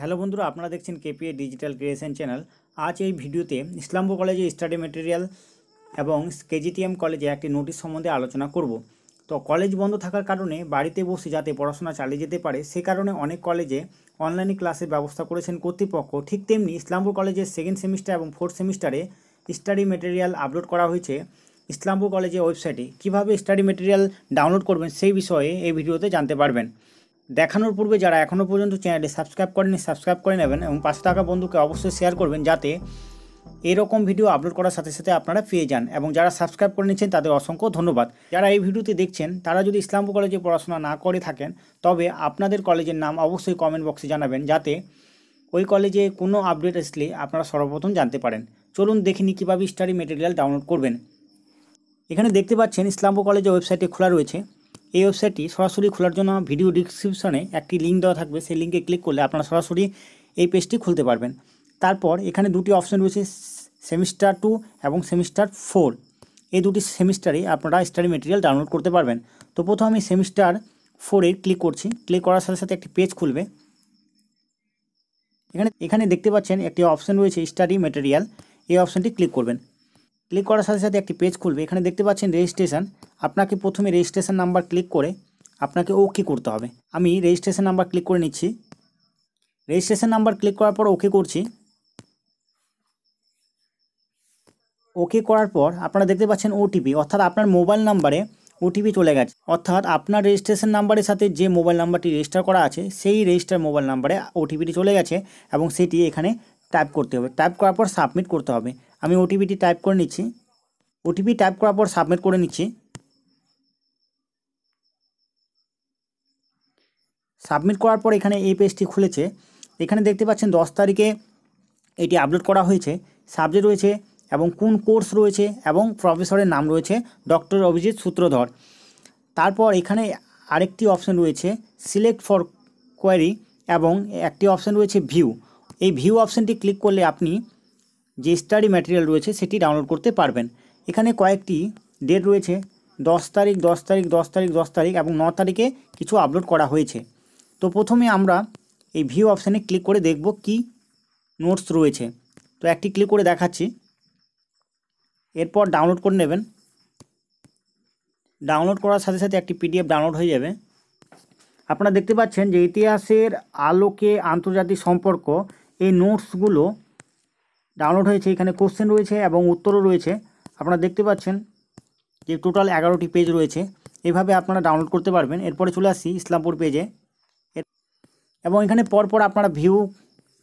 hello বন্ধুরা আপনারা দেখছেন কেপিএ ডিজিটাল ক্রিয়েশন চ্যানেল আজ এই ভিডিওতে ইসলামপুর কলেজে স্টাডি মেটেরিয়াল এবং কেজিটিএম কলেজে একটি নোটিশ সম্বন্ধে আলোচনা করব তো কলেজ বন্ধ থাকার কারণে বাড়িতে বসে যাতে পড়াশোনা চালিয়ে যেতে পারে সে কারণে অনেক কলেজে অনলাইনে ক্লাসের ব্যবস্থা করেছেন কর্তৃপক্ষ ঠিক তেমনি ইসলামপুর কলেজের সেকেন্ড সেমিস্টার এবং ফোর্থ সেমিস্টারে স্টাডি মেটেরিয়াল আপলোড করা হয়েছে ইসলামপুর কলেজের ওয়েবসাইটে কীভাবে স্টাডি মেটেরিয়াল ডাউনলোড করবেন সেই বিষয়ে এই ভিডিওতে জানতে পারবেন দেখানোর পূর্বে যারা এখনও পর্যন্ত চ্যানেলটি সাবস্ক্রাইব করেনি সাবস্ক্রাইব করে নেবেন এবং পাঁচশো টাকা বন্ধুকে অবশ্যই শেয়ার করবেন যাতে এরকম ভিডিও আপলোড করার সাথে সাথে আপনারা পেয়ে যান এবং যারা সাবস্ক্রাইব করে নিচ্ছেন তাদের অসংখ্য ধন্যবাদ যারা এই ভিডিওতে দেখছেন তারা যদি ইসলামপুর কলেজে পড়াশোনা না করে থাকেন তবে আপনাদের কলেজের নাম অবশ্যই কমেন্ট বক্সে জানাবেন যাতে ওই কলেজে কোনো আপডেট আসলে আপনারা সর্বপ্রথম জানতে পারেন চলুন দেখিনি কীভাবে স্টাডি মেটেরিয়াল ডাউনলোড করবেন এখানে দেখতে পাচ্ছেন ইসলামপুর কলেজের ওয়েবসাইটে খোলা রয়েছে এই ওয়েবসাইটটি সরাসরি খোলার জন্য ভিডিও ডিসক্রিপশানে একটি লিঙ্ক দেওয়া থাকবে সেই লিঙ্কে ক্লিক করলে আপনারা সরাসরি এই পেজটি খুলতে পারবেন তারপর এখানে দুটি অপশন রয়েছে সেমিস্টার টু এবং সেমিস্টার ফোর এই দুটি সেমিস্টারে আপনারা স্টাডি মেটেরিয়াল ডাউনলোড করতে পারবেন তো প্রথম আমি সেমিস্টার ফোরে ক্লিক করছি ক্লিক করার সাথে সাথে একটি পেজ খুলবে এখানে এখানে দেখতে পাচ্ছেন একটি অপশান রয়েছে স্টাডি মেটেরিয়াল এই অপশনটি ক্লিক করবেন ক্লিক করার সাথে সাথে একটি পেজ খুলবে এখানে দেখতে পাচ্ছেন রেজিস্ট্রেশন আপনাকে প্রথমে রেজিস্ট্রেশন নাম্বার ক্লিক করে আপনাকে ওকে করতে হবে আমি রেজিস্ট্রেশন নাম্বার ক্লিক করে নিচ্ছি রেজিস্ট্রেশন নাম্বার ক্লিক করার পর ওকে করছি ওকে করার পর আপনারা দেখতে পাচ্ছেন ওটিপি অর্থাৎ আপনার মোবাইল নাম্বারে ওটিপি চলে গেছে অর্থাৎ আপনার রেজিস্ট্রেশন নাম্বারের সাথে যে মোবাইল নাম্বারটি রেজিস্টার করা আছে সেই রেজিস্টার মোবাইল নাম্বারে ওটিপিটি চলে গেছে এবং সেটি এখানে টাইপ করতে হবে টাইপ করার পর সাবমিট করতে হবে আমি ওটিপিটি টাইপ করে নিচ্ছি ওটিপি টাইপ করার পর সাবমিট করে নিচ্ছি সাবমিট করার পর এখানে এই পেজটি খুলেছে এখানে দেখতে পাচ্ছেন দশ তারিখে এটি আপলোড করা হয়েছে সাবজেক্ট রয়েছে এবং কোন কোর্স রয়েছে এবং প্রফেসরের নাম রয়েছে ডক্টর অভিজিৎ সূত্রধর তারপর এখানে আরেকটি অপশন রয়েছে সিলেক্ট ফর কোয়ারি এবং একটি অপশন রয়েছে ভিউ এই ভিউ অপশনটি ক্লিক করলে আপনি যে স্টাডি ম্যাটেরিয়াল রয়েছে সেটি ডাউনলোড করতে পারবেন এখানে কয়েকটি ডেট রয়েছে দশ তারিখ দশ তারিখ দশ তারিখ দশ তারিখ এবং ন তারিখে কিছু আপলোড করা হয়েছে তো প্রথমে আমরা এই ভিউ অপশানে ক্লিক করে দেখব কি নোটস রয়েছে তো একটি ক্লিক করে দেখাচ্ছি এরপর ডাউনলোড করে নেবেন ডাউনলোড করার সাথে সাথে একটি পিডিএফ ডাউনলোড হয়ে যাবে আপনারা দেখতে পাচ্ছেন যে ইতিহাসের আলোকে আন্তর্জাতিক সম্পর্ক এই নোটসগুলো ডাউনলোড হয়েছে এখানে কোশ্চেন রয়েছে এবং উত্তরও রয়েছে আপনারা দেখতে পাচ্ছেন যে টোটাল এগারোটি পেজ রয়েছে এভাবে আপনারা ডাউনলোড করতে পারবেন এরপরে চলে আসি ইসলামপুর পেজে এবং এখানে পরপর আপনারা ভিউ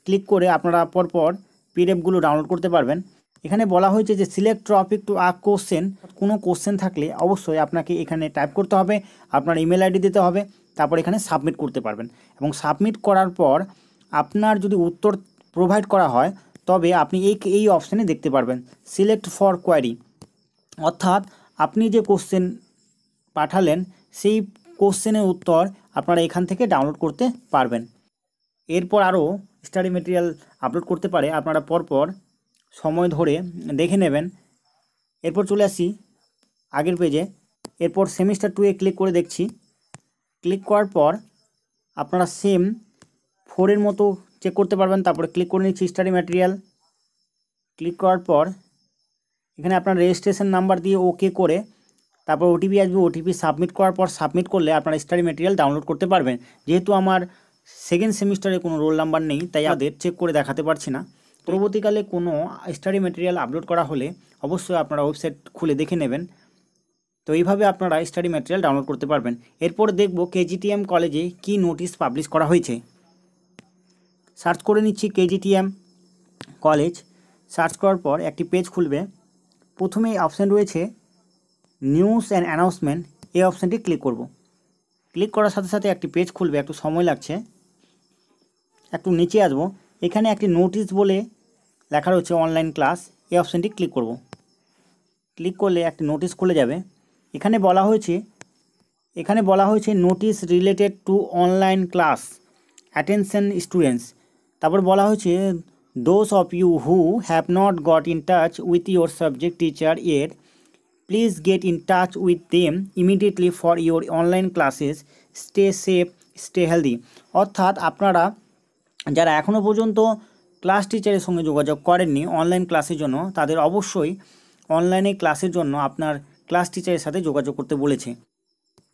ক্লিক করে আপনারা পরপর পিডিএফগুলো ডাউনলোড করতে পারবেন এখানে বলা হয়েছে যে select topic to a question কোনো কোশ্চেন থাকলে অবশ্যই আপনাকে এখানে টাইপ করতে হবে আপনার ইমেল আইডি দিতে হবে তারপর এখানে সাবমিট করতে পারবেন এবং সাবমিট করার পর আপনার যদি উত্তর প্রোভাইড করা হয় তবে আপনি এই এই অপশানে দেখতে পারবেন সিলেক্ট ফর কোয়ারি অর্থাৎ আপনি যে কোশ্চেন পাঠালেন সেই কোশ্চেনের উত্তর আপনারা এখান থেকে ডাউনলোড করতে পারবেন এরপর আরও স্টাডি মেটেরিয়াল আপলোড করতে পারে আপনারা পরপর সময় ধরে দেখে নেবেন এরপর চলে আসি আগের পেজে এরপর সেমিস্টার টুয়ে ক্লিক করে দেখছি ক্লিক করার পর আপনারা সেম ফোরের মতো চেক করতে পারবেন তারপরে ক্লিক করে নিচ্ছি স্টাডি ম্যাটেরিয়াল ক্লিক করার পর এখানে আপনার রেজিস্ট্রেশন নাম্বার দিয়ে ওকে করে তারপর ওটিপি আসবে ওটিপি সাবমিট করার পর সাবমিট করলে আপনারা স্টাডি ম্যাটেরিয়াল ডাউনলোড করতে পারবেন যেহেতু আমার সেকেন্ড সেমিস্টারে কোনো রোল নাম্বার নেই তাই আমাদের চেক করে দেখাতে পারছি না পরবর্তীকালে কোনো স্টাডি ম্যাটেরিয়াল আপলোড করা হলে অবশ্যই আপনারা ওয়েবসাইট খুলে দেখে নেবেন তো এইভাবে আপনারা স্টাডি ম্যাটেরিয়াল ডাউনলোড করতে পারবেন এরপর দেখব কেজিটিএম কলেজে কি নোটিশ পাবলিশ করা হয়েছে সার্চ করে নিচ্ছি কেজিটিএম কলেজ সার্চ করার পর একটি পেজ খুলবে প্রথমেই অপশান রয়েছে নিউজ অ্যান্ড অ্যানাউন্সমেন্ট এই অপশানটি ক্লিক করব ক্লিক করার সাথে সাথে একটি পেজ খুলবে একটু সময় লাগছে একটু নিচে আসবো এখানে একটি নোটিশ বলে লেখা রয়েছে অনলাইন ক্লাস এই অপশানটি ক্লিক করব ক্লিক করলে একটি নোটিশ খুলে যাবে এখানে বলা হয়েছে এখানে বলা হয়েছে notice related to online class attention students তারপর বলা হয়েছে those of you who have not got in touch with your subject teacher এর please get in touch with them immediately for your online classes stay safe stay healthy অর্থাৎ আপনারা যারা এখনও পর্যন্ত class টিচারের সঙ্গে যোগাযোগ করেননি অনলাইন ক্লাসের জন্য তাদের অবশ্যই অনলাইনে ক্লাসের জন্য আপনার ক্লাস টিচারের সাথে যোগাযোগ করতে বলেছে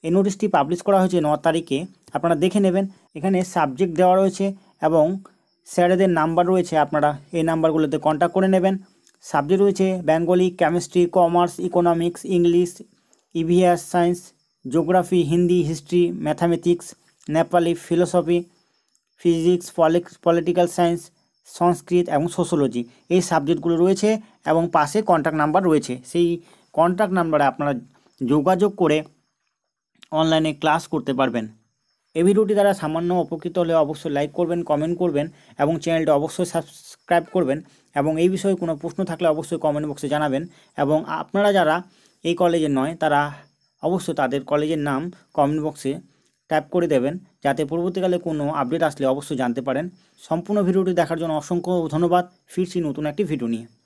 এই নোটিশটি পাবলিশ করা হয়েছে ন তারিখে আপনারা দেখে নেবেন এখানে সাবজেক্ট দেওয়া রয়েছে এবং স্যারেদের নাম্বার রয়েছে আপনারা এই নাম্বারগুলোতে কন্ট্যাক্ট করে নেবেন সাবজেক্ট রয়েছে Bengali chemistry commerce economics English EVS science geography Hindi history mathematics Nepali philosophy physics political science Sanskrit এবং সোশ্যোলজি এই সাবজেক্টগুলো রয়েছে এবং পাশে কন্ট্যাক্ট নাম্বার রয়েছে সেই কন্ট্যাক্ট নাম্বারে আপনারা যোগাযোগ করে অনলাইনে ক্লাস করতে পারবেন এই ভিডিওটি দ্বারা সামান্য উপকৃত হলে অবশ্যই লাইক করবেন কমেন্ট করবেন এবং চ্যানেলটি অবশ্যই সাবস্ক্রাইব করবেন এবং এই বিষয়ে কোনো প্রশ্ন থাকলে অবশ্যই কমেন্ট বক্সে জানাবেন এবং আপনারা যারা এই কলেজে নয় তারা অবশ্যই তাদের কলেজের নাম কমেন্ট বক্সে টাইপ করে দেবেন যাতে পরবর্তীকালে কোনো আপডেট আসলে অবশ্যই জানতে পারেন সম্পূর্ণ ভিডিওটি দেখার জন্য অসংখ্য ধন্যবাদ ফিরছি নতুন একটি ভিডিও নিয়ে